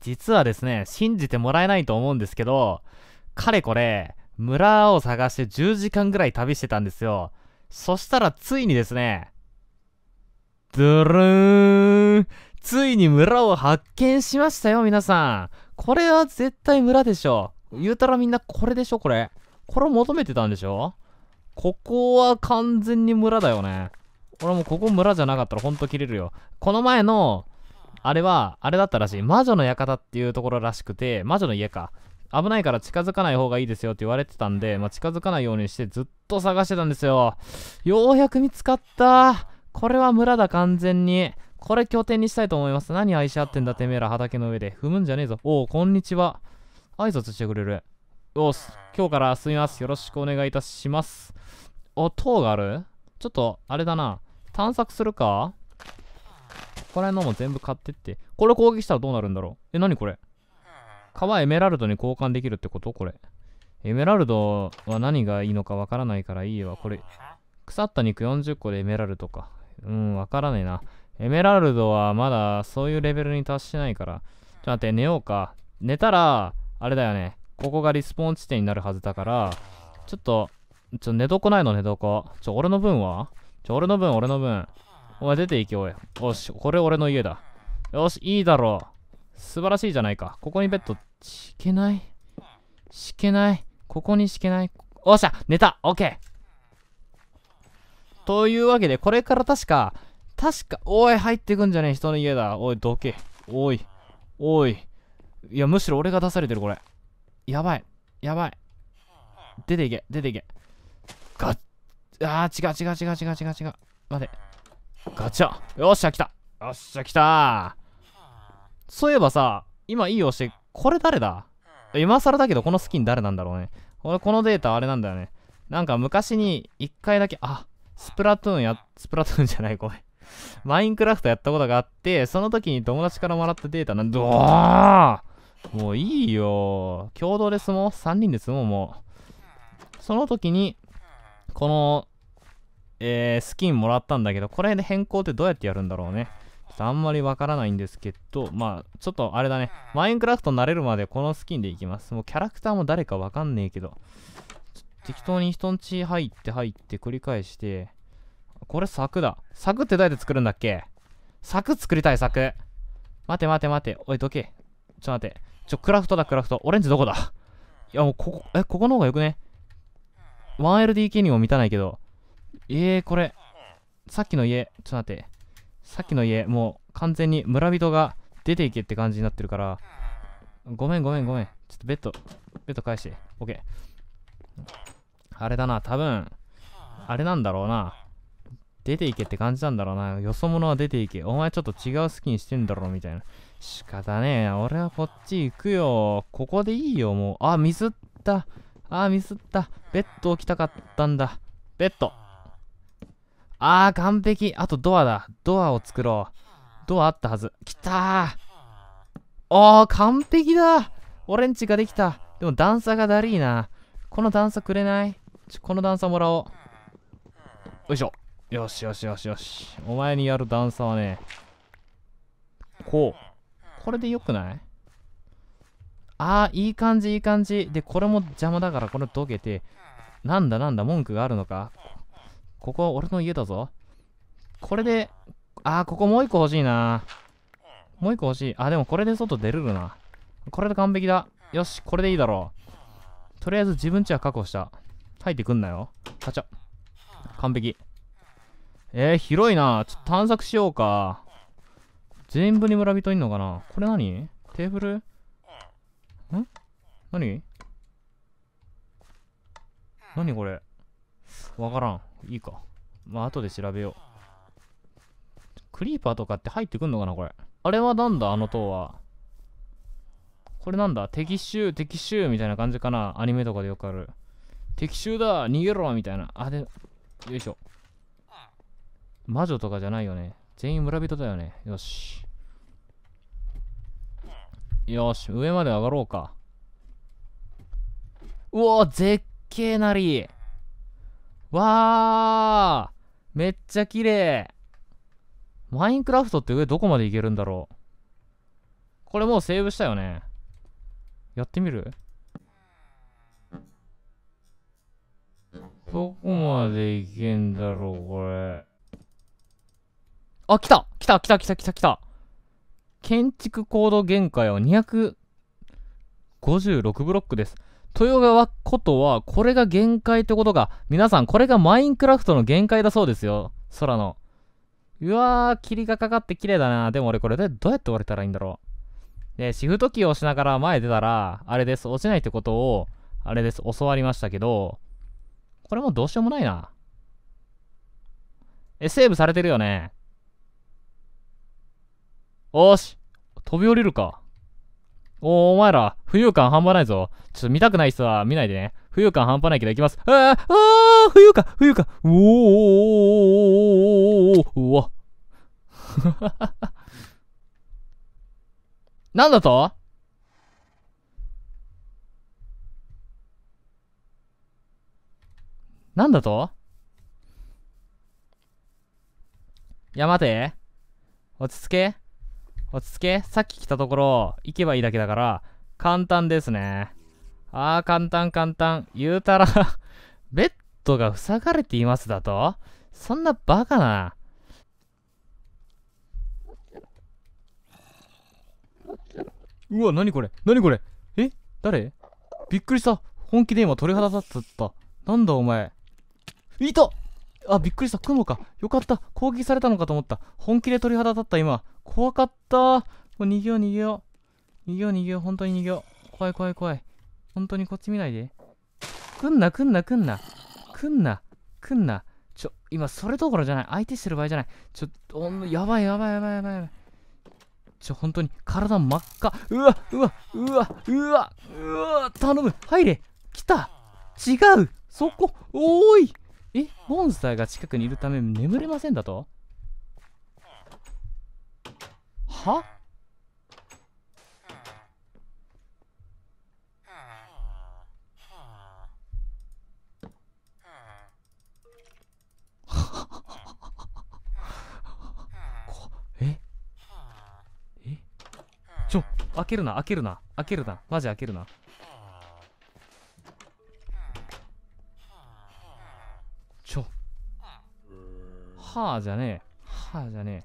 実はですね、信じてもらえないと思うんですけど、かれこれ、村を探して10時間ぐらい旅してたんですよ。そしたらついにですね、ドゥルーンついに村を発見しましたよ、皆さん。これは絶対村でしょ。言うたらみんなこれでしょ、これ。これを求めてたんでしょここは完全に村だよね。俺もここ村じゃなかったらほんと切れるよ。この前のあれは、あれだったらしい。魔女の館っていうところらしくて、魔女の家か。危ないから近づかない方がいいですよって言われてたんで、まあ、近づかないようにしてずっと探してたんですよ。ようやく見つかった。これは村だ、完全に。これ拠点にしたいと思います。何愛し合ってんだ、てめえら、畑の上で。踏むんじゃねえぞ。おう、こんにちは。挨拶してくれる。おす、今日から進みます。よろしくお願いいたします。お、塔があるちょっと、あれだな。探索するかこら辺のも全部買ってって。これ攻撃したらどうなるんだろうえ、何これ川エメラルドに交換できるってことこれ。エメラルドは何がいいのかわからないからいいわ。これ、腐った肉40個でエメラルドか。うん、わからねえな。エメラルドはまだそういうレベルに達してないから。ちょっと待って、寝ようか。寝たら、あれだよね。ここがリスポーン地点になるはずだから、ちょっと、ちょ、寝床ないの、寝床。ちょ、俺の分はちょ、俺の分、俺の分。お前出て行け、おい。よし、これ俺の家だ。よし、いいだろう。素晴らしいじゃないか。ここにベッド、敷けない敷けない。ここに敷けない。おっしゃ寝たオッケーというわけで、これから確か、確か、おい、入ってくんじゃねえ、人の家だ。おい、どけ。おい、おい。いや、むしろ俺が出されてる、これ。やばい、やばい。出ていけ、出ていけ。ガッ、あー、違う違う違う違う違う違う。待て。ガチャよっしゃ来たよっしゃ来たそういえばさ今いい押してこれ誰だ今更だけどこのスキン誰なんだろうねこのこのデータあれなんだよねなんか昔に1回だけあスプラトゥーンやスプラトゥーンじゃないこれ。マインクラフトやったことがあってその時に友達からもらったデータなんどーもういいよ共同で住もう3人で住もうもうその時にこのえー、スキンもらったんだけど、これで変更ってどうやってやるんだろうね。ちょっとあんまりわからないんですけど、まあ、ちょっとあれだね。マインクラフト慣れるまでこのスキンでいきます。もうキャラクターも誰かわかんねえけど。適当に人んち入って入って繰り返して。これ柵だ。柵ってどうやって作るんだっけ柵作りたい柵。待て待て待て。おい、どけ。ちょ待って。ちょ、クラフトだクラフト。オレンジどこだいやもうここ、え、ここの方がよくね ?1LDK にも満たないけど。えー、これ、さっきの家、ちょっと待って。さっきの家、もう完全に村人が出ていけって感じになってるから、ごめんごめんごめん。ちょっとベッド、ベッド返して。オッケー。あれだな、多分、あれなんだろうな。出ていけって感じなんだろうな。よそ者は出ていけ。お前ちょっと違う好きにしてんだろ、みたいな。仕方ねえ。俺はこっち行くよ。ここでいいよ、もう。あ、ミスった。あ、ミスった。ベッド置きたかったんだ。ベッド。あー、完璧。あとドアだ。ドアを作ろう。ドアあったはず。きたー。あー、完璧だ。俺んジができた。でも段差がだりいな。この段差くれないちょこの段差もらおう。よいしょ。よしよしよしよし。お前にやる段差はね、こう。これでよくないあー、いい感じ、いい感じ。で、これも邪魔だから、これどけて。なんだなんだ、文句があるのかここは俺の家だぞ。これで、ああ、ここもう一個欲しいな。もう一個欲しい。あ、でもこれで外出れるな。これで完璧だ。よし、これでいいだろう。とりあえず自分ちは確保した。入ってくんなよ。ガチャ。完璧。えー、広いな。ちょっと探索しようか。全部に村人いんのかなこれ何テーブルん何何これわからん。いいか。まあ、後で調べよう。クリーパーとかって入ってくんのかな、これ。あれはなんだ、あの塔は。これなんだ敵襲、敵襲みたいな感じかな。アニメとかでよくある。敵襲だ逃げろみたいな。あ、で、よいしょ。魔女とかじゃないよね。全員村人だよね。よし。よし、上まで上がろうか。うお、絶景なり。わーめっちゃ綺麗マインクラフトって上どこまでいけるんだろうこれもうセーブしたよねやってみるどこまでいけんだろうこれあ来た来た来た来た来た来た建築高度限界は256ブロックです豊川ことは、これが限界ってことか。皆さん、これがマインクラフトの限界だそうですよ。空の。うわー、霧がかかって綺麗だな。でも俺これでどうやって折れたらいいんだろう。で、シフトキーを押しながら前出たら、あれです、落ちないってことを、あれです、教わりましたけど、これもどうしようもないな。え、セーブされてるよね。おーし、飛び降りるか。おお前ら、浮遊感半端ないぞ。ちょっと見たくない人は見ないでね。浮遊感半端ないけど行きます。ああ、ああ、浮遊感、浮遊感。うおおおおおおおおお。なんだとなんだといや、待て。落ち着け。落ち着けさっき来たところ、行けばいいだけだから、簡単ですね。ああ、簡単簡単。言うたら ベッドが塞がれていますだとそんなバカな。うわ、なにこれなにこれえ誰びっくりした。本気で今鳥肌立つった。なんだお前。いたあ、びっくりした。雲か。よかった。攻撃されたのかと思った。本気で鳥肌立った今。怖かった。もう逃げよう逃げよう。逃げよう逃げよう。本当に逃げよう。怖い怖い怖い。本当にこっち見ないで。来んな来んな来んな。来んな。来んな。ちょ、今それどころじゃない。相手してる場合じゃない。ちょ、おやばいやばいやばいやばいやばい。ちょ、本当に体真っ赤。うわ、うわ、うわ、うわ、うわ、頼む。入れ。来た。違う。そこ。おーい。えモンスターが近くにいるため眠れませんだとは ちょ開けるな、開けるな、開けるな、マジ開けるな。はあじゃねえ。はあじゃね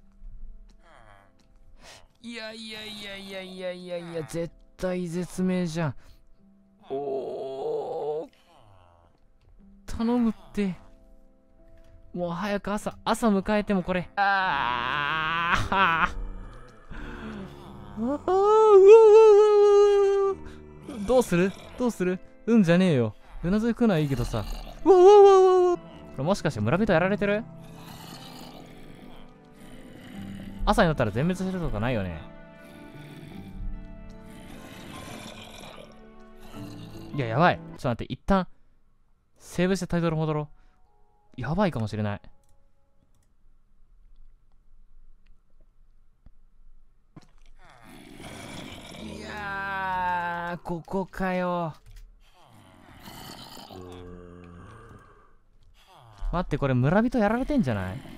え。いやいやいやいやいやいやいや、絶対絶命じゃん。おー。頼むって。もう早く朝、朝迎えてもこれ。あーはあ。あーうわうわうわどうするどうするうんじゃねえよ。うなずくのはいいけどさ。うわうわうわうわこれもしかして村人やられてる朝になったら全滅するとかないよねいややばいちょっと待って一旦セーブしてタイトル戻ろうやばいかもしれないいやここかよ待ってこれ村人やられてんじゃない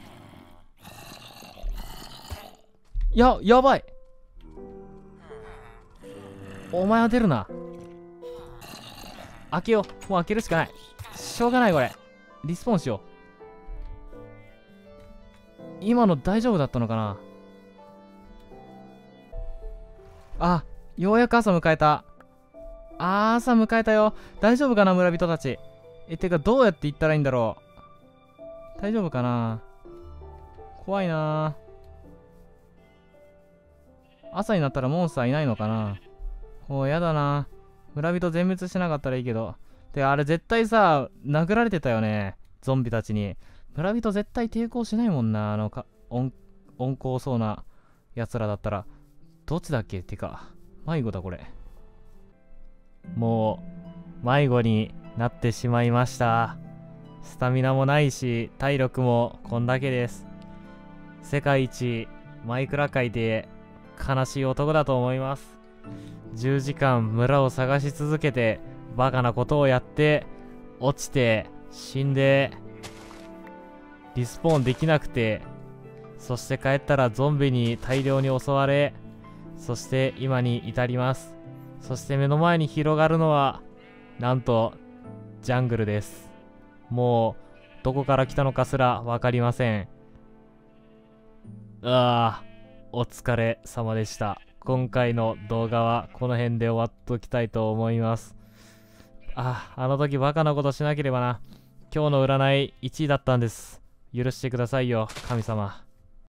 や、やばい。お前は出るな。開けよう。もう開けるしかない。しょうがない、これ。リスポーンしよう。今の大丈夫だったのかなあ、ようやく朝迎えた。あー、朝迎えたよ。大丈夫かな、村人たち。え、てか、どうやって行ったらいいんだろう。大丈夫かな怖いなー。朝になったらモンスターいないのかなおう、やだな。村人全滅してなかったらいいけど。てあれ絶対さ、殴られてたよね。ゾンビたちに。村人絶対抵抗しないもんな。あのか、温、温厚そうな奴らだったら。どっちだっけてか、迷子だこれ。もう、迷子になってしまいました。スタミナもないし、体力もこんだけです。世界一、マイクラ界で悲しい男だと思います10時間村を探し続けてバカなことをやって落ちて死んでリスポーンできなくてそして帰ったらゾンビに大量に襲われそして今に至りますそして目の前に広がるのはなんとジャングルですもうどこから来たのかすら分かりませんああお疲れ様でした。今回の動画はこの辺で終わっときたいと思います。あ、あの時バカなことしなければな。今日の占い1位だったんです。許してくださいよ、神様。